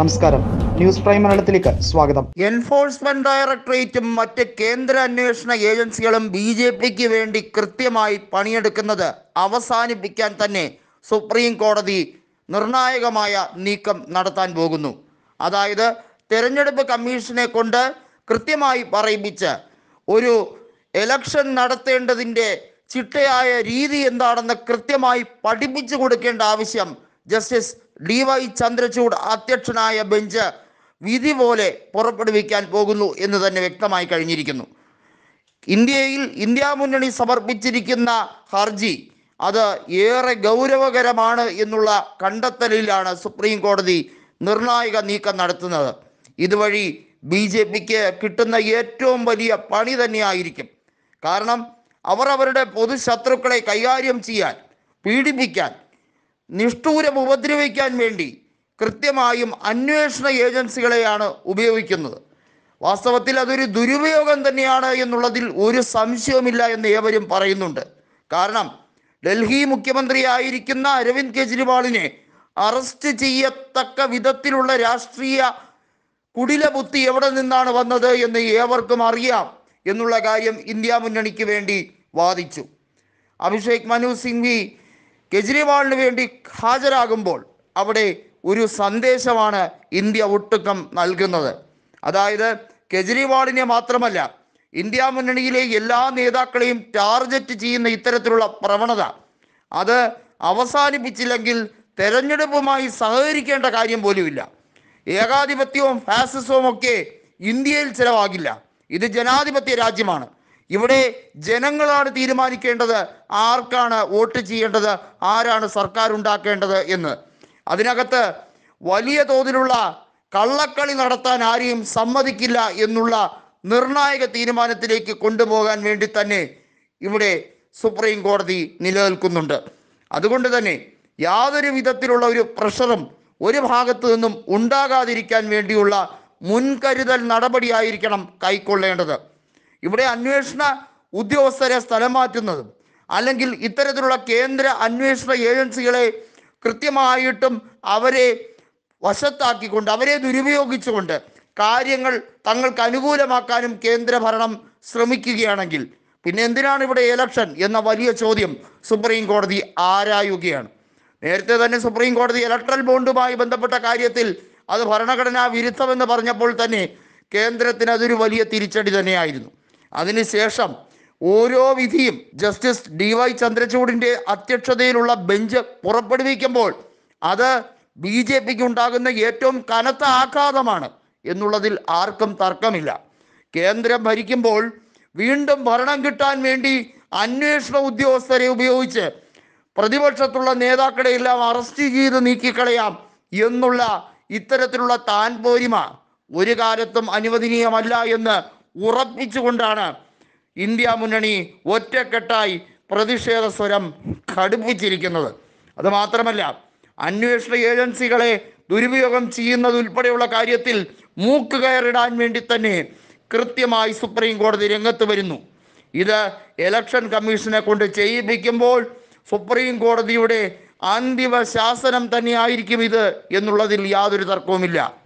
നമസ്കാരം news prime മലയാളത്തിലേക്ക് സ്വാഗതം എൻഫോഴ്സ്മെന്റ് ഡയറക്ടറേറ്റും മറ്റ് കേന്ദ്ര അന്വേഷണ ഏജൻസികളും ബി ജെ പിക്ക് വേണ്ടി കൃത്യമായി പണിയെടുക്കുന്നത് അവസാനിപ്പിക്കാൻ തന്നെ സുപ്രീം കോടതി നിർണായകമായ നീക്കം നടത്താൻ പോകുന്നു അതായത് തെരഞ്ഞെടുപ്പ് കമ്മീഷനെ കൊണ്ട് കൃത്യമായി പറയിപ്പിച്ച് ഒരു എലക്ഷൻ നടത്തേണ്ടതിൻ്റെ ചിട്ടയായ രീതി എന്താണെന്ന് കൃത്യമായി പഠിപ്പിച്ചു കൊടുക്കേണ്ട ആവശ്യം ജസ്റ്റിസ് ഡി വൈ ചന്ദ്രചൂഡ് അധ്യക്ഷനായ ബെഞ്ച് വിധി പോലെ പുറപ്പെടുവിക്കാൻ പോകുന്നു എന്ന് തന്നെ വ്യക്തമായി കഴിഞ്ഞിരിക്കുന്നു ഇന്ത്യയിൽ ഇന്ത്യ മുന്നണി സമർപ്പിച്ചിരിക്കുന്ന ഹർജി അത് ഏറെ ഗൗരവകരമാണ് എന്നുള്ള കണ്ടെത്തലിലാണ് സുപ്രീം കോടതി നിർണായക നീക്കം നടത്തുന്നത് ഇതുവഴി ബി ജെ പിക്ക് കിട്ടുന്ന ഏറ്റവും വലിയ പണി തന്നെയായിരിക്കും കാരണം അവർ അവരുടെ പൊതുശത്രുക്കളെ കൈകാര്യം ചെയ്യാൻ പീഡിപ്പിക്കാൻ നിഷ്ഠൂരം ഉപദ്രവിക്കാൻ വേണ്ടി കൃത്യമായും അന്വേഷണ ഏജൻസികളെയാണ് ഉപയോഗിക്കുന്നത് വാസ്തവത്തിൽ അതൊരു ദുരുപയോഗം തന്നെയാണ് എന്നുള്ളതിൽ ഒരു സംശയവുമില്ല എന്ന് ഏവരും പറയുന്നുണ്ട് കാരണം ഡൽഹി മുഖ്യമന്ത്രിയായിരിക്കുന്ന അരവിന്ദ് കെജ്രിവാളിനെ അറസ്റ്റ് ചെയ്യത്തക്ക വിധത്തിലുള്ള രാഷ്ട്രീയ കുടിലബുദ്ധി എവിടെ നിന്നാണ് വന്നത് എന്ന് ഏവർക്കും അറിയാം എന്നുള്ള കാര്യം ഇന്ത്യ മുന്നണിക്ക് വേണ്ടി വാദിച്ചു അഭിഷേക് മനു സിംഗ്വി കെജ്രിവാളിന് വേണ്ടി ഹാജരാകുമ്പോൾ അവിടെ ഒരു സന്ദേശമാണ് ഇന്ത്യ ഒട്ടുക്കം നൽകുന്നത് അതായത് കെജ്രിവാളിനെ മാത്രമല്ല ഇന്ത്യ മുന്നണിയിലെ എല്ലാ നേതാക്കളെയും ടാർഗറ്റ് ചെയ്യുന്ന ഇത്തരത്തിലുള്ള പ്രവണത അത് അവസാനിപ്പിച്ചില്ലെങ്കിൽ തെരഞ്ഞെടുപ്പുമായി സഹകരിക്കേണ്ട കാര്യം പോലുമില്ല ഏകാധിപത്യവും ഫാസിസവും ഒക്കെ ഇന്ത്യയിൽ ചിലവാകില്ല ഇത് ജനാധിപത്യ രാജ്യമാണ് ഇവിടെ ജനങ്ങളാണ് തീരുമാനിക്കേണ്ടത് ആർക്കാണ് വോട്ട് ചെയ്യേണ്ടത് ആരാണ് സർക്കാർ ഉണ്ടാക്കേണ്ടത് എന്ന് അതിനകത്ത് വലിയ തോതിലുള്ള കള്ളക്കളി നടത്താൻ ആരെയും സമ്മതിക്കില്ല എന്നുള്ള നിർണായക തീരുമാനത്തിലേക്ക് കൊണ്ടുപോകാൻ വേണ്ടി തന്നെ ഇവിടെ സുപ്രീം കോടതി നിലനിൽക്കുന്നുണ്ട് അതുകൊണ്ട് തന്നെ യാതൊരു വിധത്തിലുള്ള ഒരു പ്രഷറും ഒരു ഭാഗത്തു നിന്നും ഉണ്ടാകാതിരിക്കാൻ വേണ്ടിയുള്ള മുൻകരുതൽ നടപടിയായിരിക്കണം കൈക്കൊള്ളേണ്ടത് ഇവിടെ അന്വേഷണ ഉദ്യോഗസ്ഥരെ സ്ഥലം മാറ്റുന്നതും അല്ലെങ്കിൽ ഇത്തരത്തിലുള്ള കേന്ദ്ര അന്വേഷണ ഏജൻസികളെ കൃത്യമായിട്ടും അവരെ വശത്താക്കിക്കൊണ്ട് അവരെ ദുരുപയോഗിച്ചുകൊണ്ട് കാര്യങ്ങൾ തങ്ങൾക്ക് അനുകൂലമാക്കാനും കേന്ദ്ര ഭരണം ശ്രമിക്കുകയാണെങ്കിൽ പിന്നെ എന്തിനാണ് ഇവിടെ ഇലക്ഷൻ എന്ന വലിയ ചോദ്യം സുപ്രീം കോടതി ആരായുകയാണ് നേരത്തെ തന്നെ സുപ്രീം കോടതി ഇലക്ട്രൽ ബോണ്ടുമായി ബന്ധപ്പെട്ട കാര്യത്തിൽ അത് ഭരണഘടനാ വിരുദ്ധമെന്ന് പറഞ്ഞപ്പോൾ തന്നെ കേന്ദ്രത്തിന് അതൊരു വലിയ തിരിച്ചടി തന്നെയായിരുന്നു അതിനുശേഷം ഓരോ വിധിയും ജസ്റ്റിസ് ഡി വൈ ചന്ദ്രചൂഡിൻ്റെ അധ്യക്ഷതയിലുള്ള ബെഞ്ച് പുറപ്പെടുവിക്കുമ്പോൾ അത് ബി ജെ പിക്ക് ഉണ്ടാകുന്ന ഏറ്റവും കനത്ത ആഘാതമാണ് എന്നുള്ളതിൽ ആർക്കും തർക്കമില്ല കേന്ദ്രം ഭരിക്കുമ്പോൾ വീണ്ടും ഭരണം കിട്ടാൻ വേണ്ടി അന്വേഷണ ഉദ്യോഗസ്ഥരെ ഉപയോഗിച്ച് പ്രതിപക്ഷത്തുള്ള നേതാക്കളെ എല്ലാം അറസ്റ്റ് ചെയ്ത് നീക്കിക്കളയാം എന്നുള്ള ഇത്തരത്തിലുള്ള താൻ പോരിമ ഒരു കാലത്തും അനുവദനീയമല്ല എന്ന് ഉറപ്പിച്ചുകൊണ്ടാണ് ഇന്ത്യ മുന്നണി ഒറ്റക്കെട്ടായി പ്രതിഷേധ സ്വരം ഘടിപ്പിച്ചിരിക്കുന്നത് അതുമാത്രമല്ല അന്വേഷണ ഏജൻസികളെ ദുരുപയോഗം ചെയ്യുന്നതുൾപ്പെടെയുള്ള കാര്യത്തിൽ മൂക്ക് കയറിടാൻ വേണ്ടി തന്നെ കൃത്യമായി സുപ്രീം കോടതി രംഗത്ത് വരുന്നു ഇത് ഇലക്ഷൻ കമ്മീഷനെ കൊണ്ട് ചെയ്യിപ്പിക്കുമ്പോൾ സുപ്രീം കോടതിയുടെ അന്തിമ ശാസനം തന്നെയായിരിക്കും ഇത് എന്നുള്ളതിൽ യാതൊരു തർക്കവുമില്ല